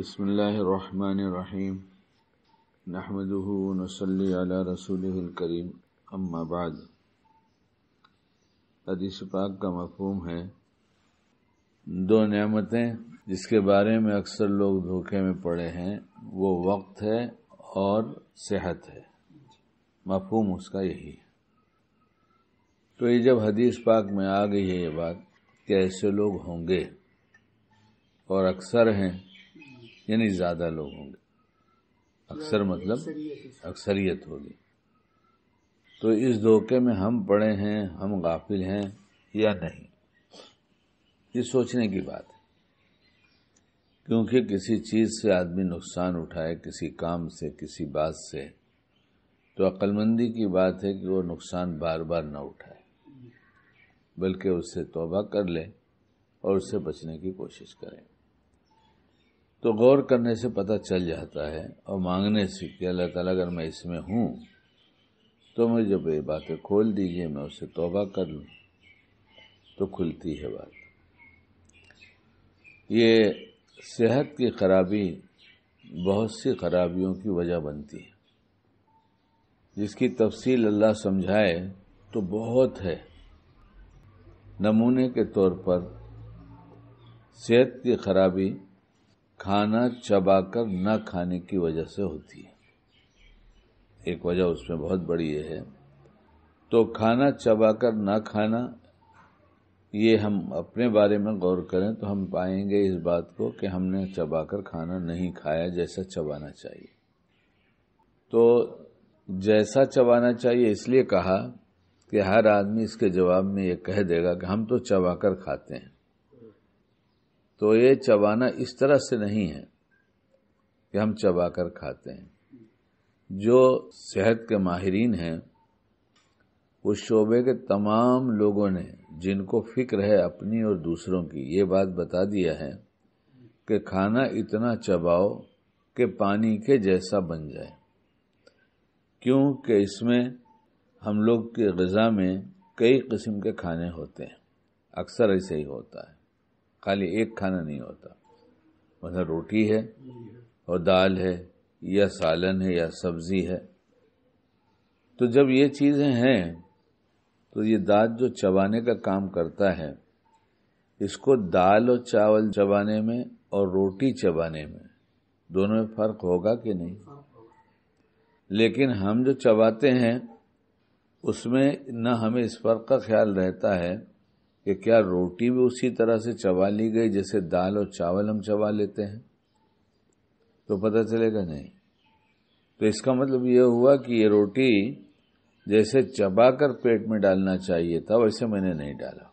بسم الله الرحمن الرحيم نحمده ونصلي على رسوله الكريم अम्मा बाद हदीस पाक का मफहम है दो नियामतें जिसके बारे में अक्सर लोग धोखे में पड़े हैं वो वक्त है और सेहत है मफहम उसका यही है तो ये जब हदीस पाक में आ गई है ये बात कि ऐसे लोग होंगे और अक्सर हैं यानी ज्यादा लोग होंगे अक्सर मतलब अक्सरियत होगी तो इस धोखे में हम पड़े हैं हम गाफिल हैं या नहीं ये सोचने की बात है क्योंकि किसी चीज़ से आदमी नुकसान उठाए किसी काम से किसी बात से तो अक्लमंदी की बात है कि वो नुकसान बार बार ना उठाए बल्कि उससे तौबा कर ले और उससे बचने की कोशिश करें तो गौर करने से पता चल जाता है और मांगने से कि अल्लाह ताला अगर मैं इसमें हूँ तो मुझे जब ये बातें खोल दीजिए मैं उससे तौबा कर लूँ तो खुलती है बात ये सेहत की खराबी बहुत सी खराबियों की वजह बनती है जिसकी तफसील अल्लाह समझाए तो बहुत है नमूने के तौर पर सेहत की खराबी खाना चबाकर न खाने की वजह से होती है एक वजह उसमें बहुत बड़ी यह है तो खाना चबाकर न खाना ये हम अपने बारे में गौर करें तो हम पाएंगे इस बात को कि हमने चबाकर खाना नहीं खाया जैसा चबाना चाहिए तो जैसा चबाना चाहिए इसलिए कहा कि हर आदमी इसके जवाब में ये कह देगा कि हम तो चबाकर खाते हैं तो ये चबाना इस तरह से नहीं है कि हम चबा कर खाते हैं जो सेहत के माहरीन हैं उस शोबे के तमाम लोगों ने जिनको फिक्र है अपनी और दूसरों की ये बात बता दिया है कि खाना इतना चबाओ कि पानी के जैसा बन जाए क्योंकि इसमें हम लोग की गज़ा में कई किस्म के खाने होते हैं अक्सर ऐसे ही होता है खाली एक खाना नहीं होता मतलब रोटी है और दाल है या सालन है या सब्जी है तो जब ये चीज़ें हैं तो ये दांत जो चबाने का काम करता है इसको दाल और चावल चबाने में और रोटी चबाने में दोनों में फर्क होगा कि नहीं लेकिन हम जो चबाते हैं उसमें न हमें इस फर्क का ख्याल रहता है कि क्या रोटी भी उसी तरह से चबा ली गई जैसे दाल और चावल हम चबा लेते हैं तो पता चलेगा नहीं तो इसका मतलब यह हुआ कि ये रोटी जैसे चबा कर पेट में डालना चाहिए था वैसे मैंने नहीं डाला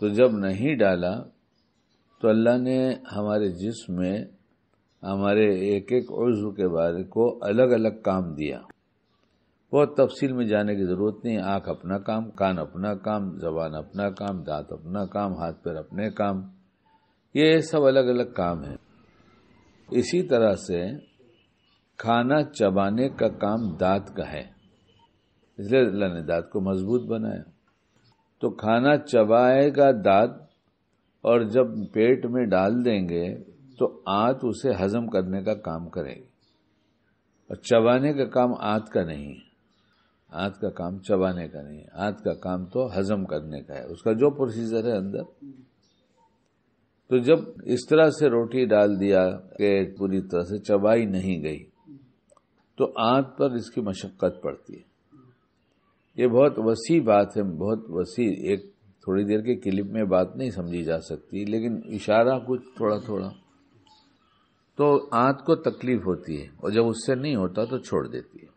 तो जब नहीं डाला तो अल्लाह ने हमारे जिस्म में हमारे एक एक उज्व के बारे को अलग अलग काम दिया बहुत तफसील में जाने की ज़रूरत नहीं आंख अपना काम कान अपना काम जबान अपना काम दांत अपना काम हाथ पैर अपने काम ये सब अलग अलग काम है इसी तरह से खाना चबाने का काम दांत का है इसलिए अल्लाह ने दांत को मजबूत बनाया तो खाना चबाएगा दांत और जब पेट में डाल देंगे तो आंत उसे हजम करने का काम करेगी और चबाने का काम आंत का नहीं है आंत का काम चबाने का नहीं है आंत का काम तो हजम करने का है उसका जो प्रोसीजर है अंदर तो जब इस तरह से रोटी डाल दिया कि पूरी तरह से चबाई नहीं गई तो आंत पर इसकी मशक्क़त पड़ती है ये बहुत वसी बात है बहुत वसी एक थोड़ी देर के क्लिप में बात नहीं समझी जा सकती लेकिन इशारा कुछ थोड़ा थोड़ा तो आंत को तकलीफ होती है और जब उससे नहीं होता तो छोड़ देती है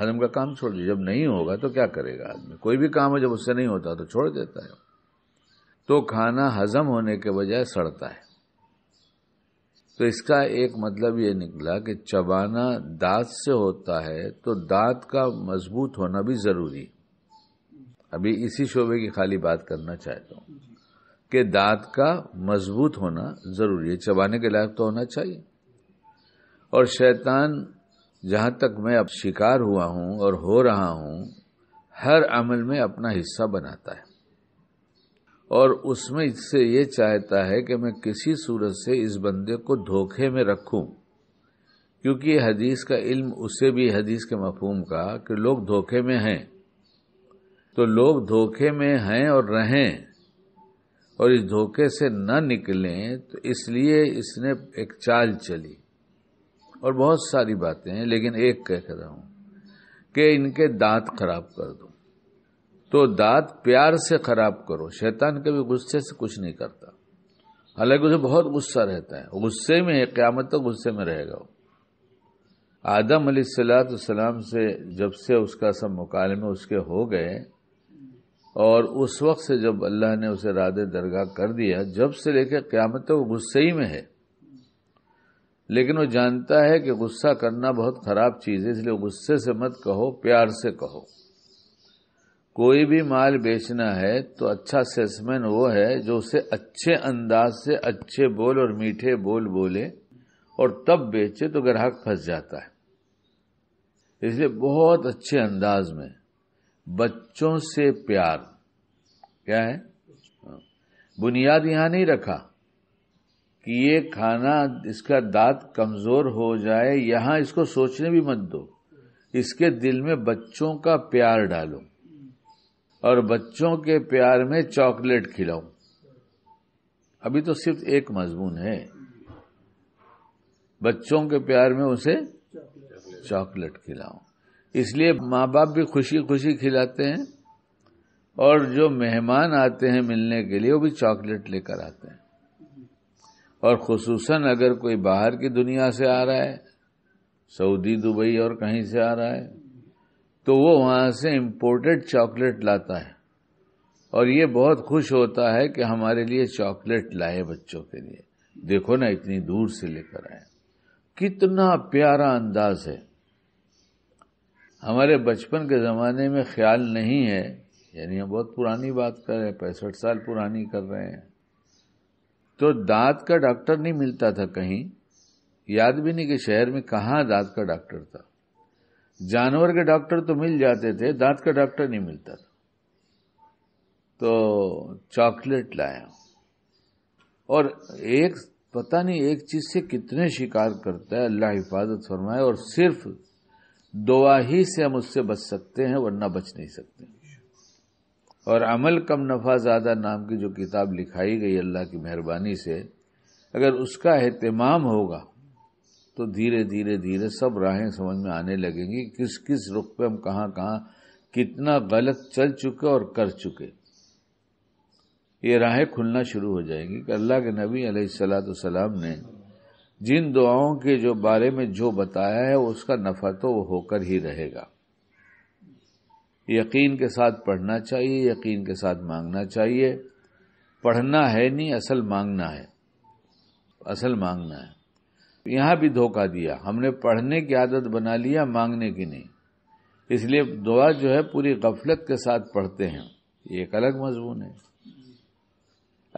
हजम का काम छोड़ दीजिए जब नहीं होगा तो क्या करेगा आदमी कोई भी काम है जब उससे नहीं होता तो छोड़ देता है तो खाना हजम होने के बजाय सड़ता है तो इसका एक मतलब ये निकला कि चबाना दांत से होता है तो दांत का मजबूत होना भी जरूरी अभी इसी शोबे की खाली बात करना चाहता हूँ कि दांत का मजबूत होना जरूरी है चबाने के लायक तो होना चाहिए और शैतान जहाँ तक मैं अब शिकार हुआ हूँ और हो रहा हूँ हर अमल में अपना हिस्सा बनाता है और उसमें इससे ये चाहता है कि मैं किसी सूरत से इस बंदे को धोखे में रखूं क्योंकि हदीस का इल्म उसे भी हदीस के मफहूम का कि लोग धोखे में हैं तो लोग धोखे में हैं और रहें और इस धोखे से ना निकलें तो इसलिए इसने एक चाल चली और बहुत सारी बातें हैं लेकिन एक कह रहा हूं कि इनके दांत खराब कर दो तो दांत प्यार से खराब करो शैतान कभी गुस्से से कुछ नहीं करता हालांकि उसे बहुत गुस्सा रहता है गुस्से में क्यामत तो गुस्से में रहेगा वो आदम सलाम से जब से उसका सब मुकालमे उसके हो गए और उस वक्त से जब अल्लाह ने उसे राधे दरगाह कर दिया जब से लेकर क्यामत तो गुस्से ही में है लेकिन वो जानता है कि गुस्सा करना बहुत खराब चीज है इसलिए गुस्से से मत कहो प्यार से कहो कोई भी माल बेचना है तो अच्छा सेल्समैन वो है जो उसे अच्छे अंदाज से अच्छे बोल और मीठे बोल बोले और तब बेचे तो ग्राहक फंस जाता है इसलिए बहुत अच्छे अंदाज में बच्चों से प्यार क्या है हाँ। बुनियाद यहां नहीं रखा कि ये खाना इसका दांत कमजोर हो जाए यहां इसको सोचने भी मत दो इसके दिल में बच्चों का प्यार डालो और बच्चों के प्यार में चॉकलेट खिलाओ अभी तो सिर्फ एक मजमून है बच्चों के प्यार में उसे चॉकलेट खिलाओ इसलिए माँ बाप भी खुशी खुशी खिलाते हैं और जो मेहमान आते हैं मिलने के लिए वो भी चॉकलेट लेकर आते हैं और खसूस अगर कोई बाहर की दुनिया से आ रहा है सऊदी दुबई और कहीं से आ रहा है तो वो वहां से इम्पोर्टेड चॉकलेट लाता है और ये बहुत खुश होता है कि हमारे लिए चॉकलेट लाए बच्चों के लिए देखो ना इतनी दूर से लेकर आए कितना प्यारा अंदाज है हमारे बचपन के ज़माने में ख्याल नहीं है यानी हम बहुत पुरानी बात कर रहे हैं पैंसठ साल पुरानी कर रहे हैं तो दांत का डॉक्टर नहीं मिलता था कहीं याद भी नहीं कि शहर में कहाँ दांत का डॉक्टर था जानवर के डॉक्टर तो मिल जाते थे दांत का डॉक्टर नहीं मिलता था तो चॉकलेट लाया और एक पता नहीं एक चीज से कितने शिकार करता है अल्लाह हिफाजत फरमाए और सिर्फ दुआ ही से हम उससे बच सकते हैं वरना बच नहीं सकते और अमल कम नफ़ा ज़्यादा नाम की जो किताब लिखाई गई अल्लाह की मेहरबानी से अगर उसका अहतमाम होगा तो धीरे धीरे धीरे सब राहें समझ में आने लगेंगी किस किस रुख पे हम कहाँ कहाँ कितना गलत चल चुके और कर चुके ये राहें खुलना शुरू हो जाएंगी कि अल्लाह के नबी अलैहिस्सलाम ने जिन दुआओं के जो बारे में जो बताया है उसका नफ़ा तो वो होकर ही रहेगा यकीन के साथ पढ़ना चाहिए यकीन के साथ मांगना चाहिए पढ़ना है नहीं असल मांगना है असल मांगना है यहां भी धोखा दिया हमने पढ़ने की आदत बना लिया मांगने की नहीं इसलिए दुआ जो है पूरी गफलत के साथ पढ़ते हैं ये एक अलग मजमून है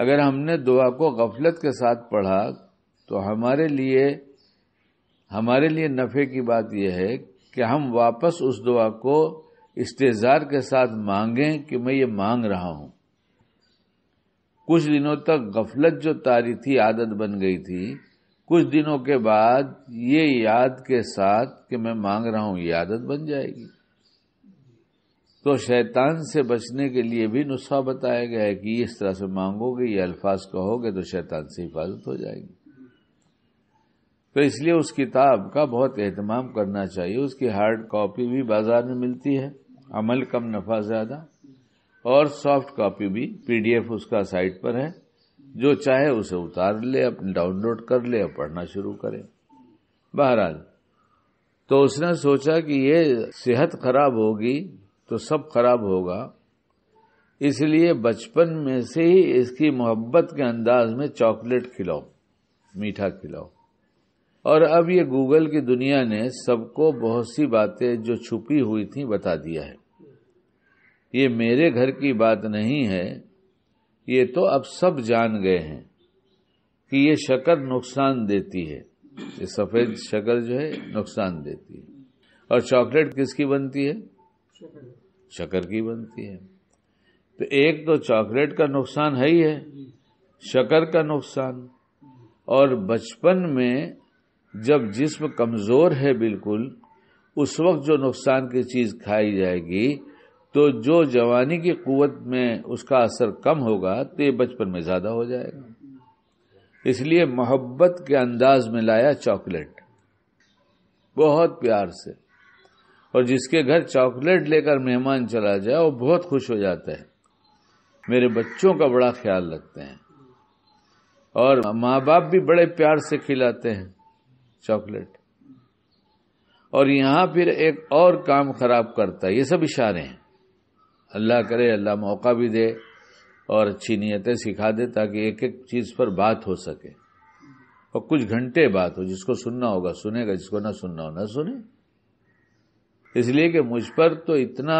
अगर हमने दुआ को गफलत के साथ पढ़ा तो हमारे लिए हमारे लिए नफ़े की बात यह है कि हम वापस उस दुआ को इस्तेजार के साथ मांगे कि मैं ये मांग रहा हूं कुछ दिनों तक गफलत जो तारी थी आदत बन गई थी कुछ दिनों के बाद ये याद के साथ कि मैं मांग रहा हूं ये आदत बन जाएगी तो शैतान से बचने के लिए भी नुस्खा बताया गया है कि इस तरह से मांगोगे ये अल्फाज कहोगे तो शैतान से हिफाजत हो जाएगी तो इसलिए उस किताब का बहुत एहतमाम करना चाहिए उसकी हार्ड कॉपी भी बाजार में मिलती है अमल कम नफा ज्यादा और सॉफ्ट कॉपी भी पीडीएफ उसका साइट पर है जो चाहे उसे उतार ले डाउनलोड कर ले और पढ़ना शुरू करे बहरहाल तो उसने सोचा कि ये सेहत खराब होगी तो सब खराब होगा इसलिए बचपन में से ही इसकी मोहब्बत के अंदाज में चॉकलेट खिलाओ मीठा खिलाओ और अब ये गूगल की दुनिया ने सबको बहुत सी बातें जो छुपी हुई थी बता दिया है ये मेरे घर की बात नहीं है ये तो अब सब जान गए हैं कि ये शकर नुकसान देती है ये सफेद शकर जो है नुकसान देती है और चॉकलेट किसकी बनती है शकर की बनती है तो एक तो चॉकलेट का नुकसान है ही है शक्कर का नुकसान और बचपन में जब जिस्म कमज़ोर है बिल्कुल उस वक्त जो नुकसान की चीज़ खाई जाएगी तो जो जवानी की कुवत में उसका असर कम होगा तो ये बचपन में ज़्यादा हो जाएगा इसलिए मोहब्बत के अंदाज में लाया चॉकलेट बहुत प्यार से और जिसके घर चॉकलेट लेकर मेहमान चला जाए वो बहुत खुश हो जाता है मेरे बच्चों का बड़ा ख्याल रखते हैं और माँ बाप भी बड़े प्यार से खिलाते हैं चॉकलेट और यहां फिर एक और काम खराब करता है ये सब इशारे हैं अल्लाह करे अल्लाह मौका भी दे और अच्छी नीयतें सिखा दे ताकि एक एक चीज पर बात हो सके और कुछ घंटे बात हो जिसको सुनना होगा सुनेगा जिसको ना सुनना हो ना सुने इसलिए कि मुझ पर तो इतना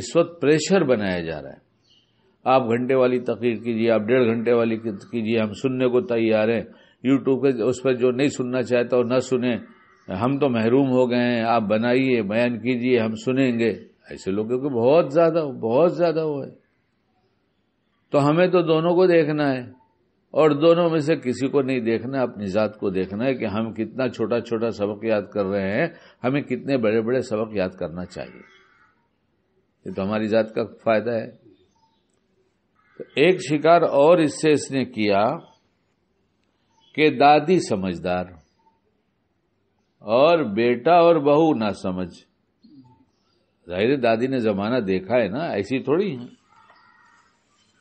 इस वक्त प्रेशर बनाया जा रहा है आप घंटे वाली तकरीर कीजिए आप डेढ़ घंटे वाली कीजिए हम सुनने को तैयार हैं यूट्यूब पे उस पर जो नहीं सुनना चाहता और न सुने हम तो महरूम हो गए हैं आप बनाइए बयान कीजिए हम सुनेंगे ऐसे लोगों को बहुत ज्यादा बहुत ज्यादा हुआ है तो हमें तो दोनों को देखना है और दोनों में से किसी को नहीं देखना अपनी जात को देखना है कि हम कितना छोटा छोटा सबक याद कर रहे हैं हमें कितने बड़े बड़े सबक याद करना चाहिए ये तो हमारी जात का फायदा है तो एक शिकार और इससे इसने किया कि दादी समझदार और बेटा और बहू ना समझ जाहिर दादी ने जमाना देखा है ना ऐसी थोड़ी है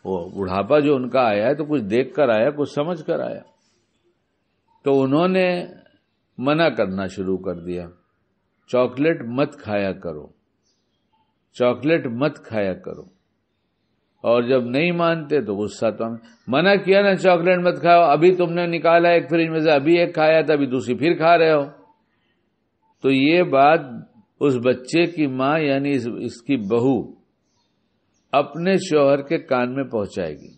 वो बुढ़ापा जो उनका आया है तो कुछ देख कर आया कुछ समझ कर आया तो उन्होंने मना करना शुरू कर दिया चॉकलेट मत खाया करो चॉकलेट मत खाया करो और जब नहीं मानते तो गुस्सा तो मना किया ना चॉकलेट मत खाओ अभी तुमने निकाला एक फ्रिज में से अभी एक खाया था अभी दूसरी फिर खा रहे हो तो ये बात उस बच्चे की माँ यानी इस, इसकी बहू अपने शोहर के कान में पहुंचाएगी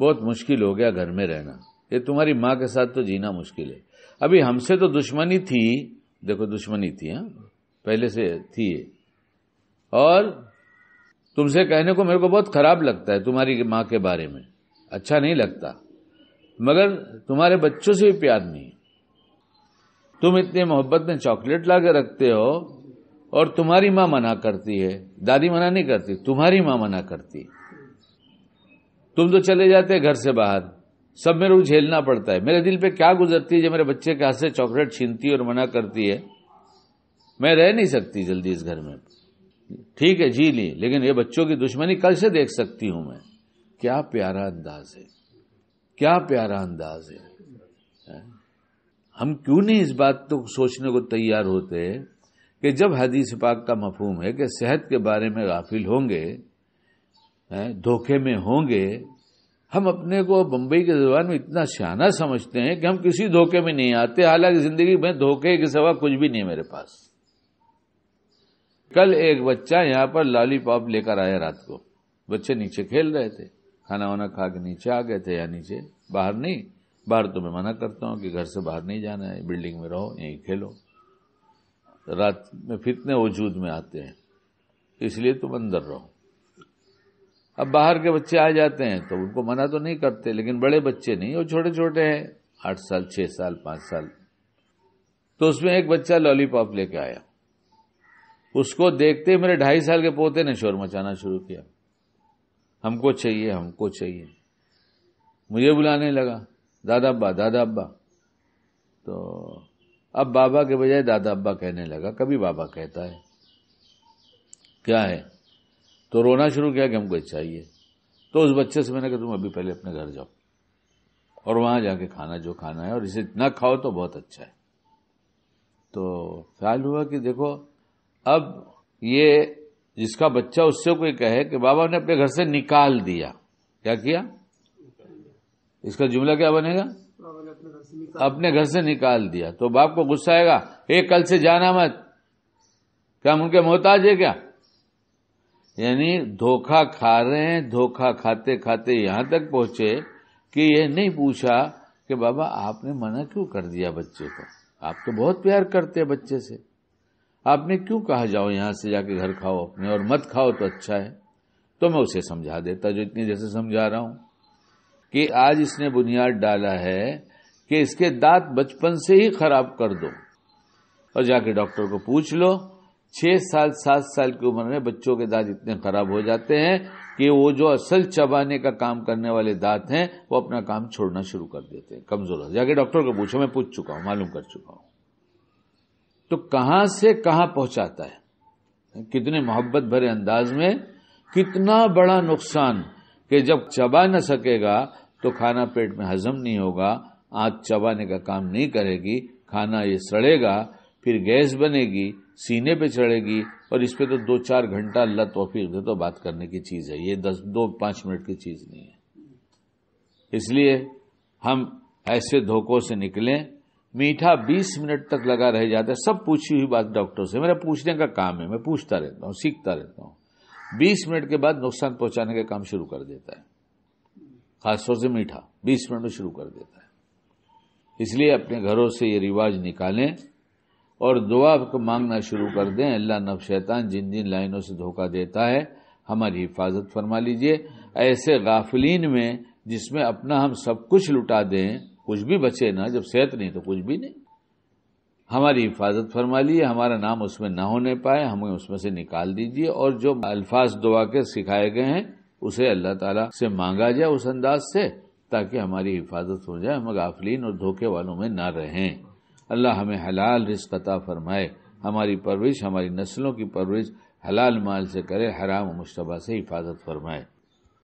बहुत मुश्किल हो गया घर में रहना ये तुम्हारी माँ के साथ तो जीना मुश्किल है अभी हमसे तो दुश्मनी थी देखो दुश्मनी थी हा? पहले से थी और तुमसे कहने को मेरे को बहुत खराब लगता है तुम्हारी माँ के बारे में अच्छा नहीं लगता मगर तुम्हारे बच्चों से भी प्यार नहीं तुम इतने मोहब्बत में चॉकलेट ला रखते हो और तुम्हारी माँ मना करती है दादी मना नहीं करती तुम्हारी माँ मना करती तुम तो चले जाते घर से बाहर सब मेरे को झेलना पड़ता है मेरे दिल पे क्या गुजरती है जब मेरे बच्चे के हाथ से चॉकलेट छीनती और मना करती है मैं रह नहीं सकती जल्दी इस घर में ठीक है जी ली लेकिन ये बच्चों की दुश्मनी कल से देख सकती हूं मैं क्या प्यारा अंदाज है क्या प्यारा अंदाज है हम क्यों नहीं इस बात तो सोचने को तैयार होते कि जब हदीस पाक का मफहम है कि सेहत के बारे में गाफिल होंगे धोखे में होंगे हम अपने को बंबई के जबान में इतना शाना समझते हैं कि हम किसी धोखे में नहीं आते हालांकि जिंदगी में धोखे के सवा कुछ भी नहीं है मेरे पास कल एक बच्चा यहाँ पर लॉलीपॉप लेकर आया रात को बच्चे नीचे खेल रहे थे खाना वाना खा के नीचे आ गए थे या नीचे बाहर नहीं बाहर तो मैं मना करता हूँ कि घर से बाहर नहीं जाना है बिल्डिंग में रहो यहीं खेलो रात में फितने वजूद में आते हैं इसलिए तुम अंदर रहो अब बाहर के बच्चे आ जाते हैं तो उनको मना तो नहीं करते लेकिन बड़े बच्चे नहीं वो छोटे छोटे हैं आठ साल छः साल पाँच साल तो उसमें एक बच्चा लॉलीपॉप लेके आया उसको देखते ही मेरे ढाई साल के पोते ने शोर मचाना शुरू किया हमको चाहिए हमको चाहिए मुझे बुलाने लगा दादा अब्बा दादा अब्बा तो अब बाबा के बजाय दादा अब्बा कहने लगा कभी बाबा कहता है क्या है तो रोना शुरू किया कि हमको चाहिए तो उस बच्चे से मैंने कहा तुम अभी पहले अपने घर जाओ और वहां जाके खाना जो खाना है और इसे इतना खाओ तो बहुत अच्छा है तो ख्याल हुआ कि देखो अब ये जिसका बच्चा उससे कोई कहे कि बाबा ने अपने घर से निकाल दिया क्या किया इसका जुमला क्या बनेगा अपने घर से निकाल दिया तो बाप को गुस्सा आएगा ए कल से जाना मत क्या उनके मोहताज है क्या यानी धोखा खा रहे हैं धोखा खाते खाते यहां तक पहुंचे कि ये नहीं पूछा कि बाबा आपने मना क्यों कर दिया बच्चे को आप तो बहुत प्यार करते हैं बच्चे से आपने क्यों कहा जाओ यहां से जाके घर खाओ अपने और मत खाओ तो अच्छा है तो मैं उसे समझा देता जो इतनी जैसे समझा रहा हूं कि आज इसने बुनियाद डाला है कि इसके दांत बचपन से ही खराब कर दो और जाके डॉक्टर को पूछ लो छह साल सात साल की उम्र में बच्चों के दांत इतने खराब हो जाते हैं कि वो जो असल चबाने का काम करने वाले दांत हैं वो अपना काम छोड़ना शुरू कर देते हैं कमजोर हो जाके डॉक्टर को पूछो मैं पूछ चुका हूं मालूम कर चुका हूं तो कहां से कहां पहुंचाता है कितने मोहब्बत भरे अंदाज में कितना बड़ा नुकसान कि जब चबा न सकेगा तो खाना पेट में हजम नहीं होगा आँख चबाने का काम नहीं करेगी खाना ये सड़ेगा फिर गैस बनेगी सीने पे चढ़ेगी और इस पे तो दो चार घंटा अल्लाह तोफीक दे तो बात करने की चीज़ है ये दस दो पांच मिनट की चीज़ नहीं है इसलिए हम ऐसे धोखों से निकलें मीठा बीस मिनट तक लगा रह जाता है सब पूछी हुई बात डॉक्टर से मेरा पूछने का काम है मैं पूछता रहता हूँ सीखता रहता हूँ बीस मिनट के बाद नुकसान पहुंचाने का काम शुरू कर देता है खासतौर से मीठा बीस मिनट में शुरू कर देता है इसलिए अपने घरों से ये रिवाज निकालें और दुआ को मांगना शुरू कर दें अल्लाह नब शैतान जिन जिन लाइनों से धोखा देता है हमारी हिफाजत फरमा लीजिए ऐसे गाफिलीन में जिसमें अपना हम सब कुछ लुटा दें कुछ भी बचे ना जब सेहत नहीं तो कुछ भी नहीं हमारी हिफाजत फरमा ली हमारा नाम उसमें ना होने पाए हमें उसमें से निकाल दीजिए और जो अल्फाज दुआ के सिखाए गए हैं उसे अल्लाह ताला से मांगा जाए उस अंदाज से ताकि हमारी हिफाजत हो जाए हम गाफलीन और धोखे वालों में ना रहें अल्लाह हमें हलाल रिस्क अता फरमाए हमारी परवरिश हमारी नस्लों की परवरिश हलाल माल से करे हराम मुशतबा से हिफाजत फरमाए